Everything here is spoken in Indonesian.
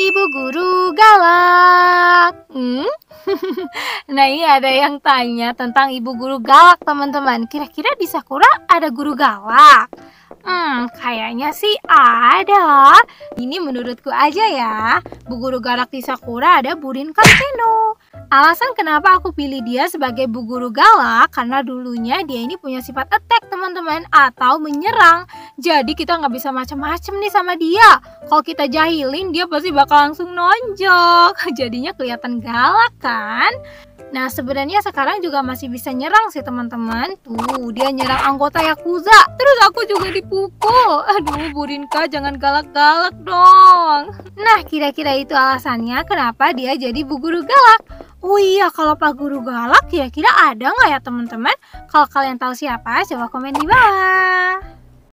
Ibu guru galak. Hmm? nah ini iya, ada yang tanya tentang ibu guru galak teman-teman. Kira-kira di Sakura ada guru galak? Hmm, kayaknya sih ada. Ini menurutku aja ya. Bu guru galak di Sakura ada Burin Kaseno. Alasan kenapa aku pilih dia sebagai bu guru galak karena dulunya dia ini punya sifat attack teman-teman atau menyerang. Jadi kita nggak bisa macam-macam nih sama dia. Kalau kita jahilin, dia pasti bakal langsung nonjok. Jadinya kelihatan galak kan? Nah, sebenarnya sekarang juga masih bisa nyerang sih teman-teman. Tuh, dia nyerang anggota Yakuza. Terus aku juga dipukul. Aduh, Burinka jangan galak-galak dong. Nah, kira-kira itu alasannya kenapa dia jadi bu guru galak. Oh iya, kalau Pak Guru galak kira-kira ada nggak ya teman-teman? Kalau kalian tahu siapa, coba komen di bawah.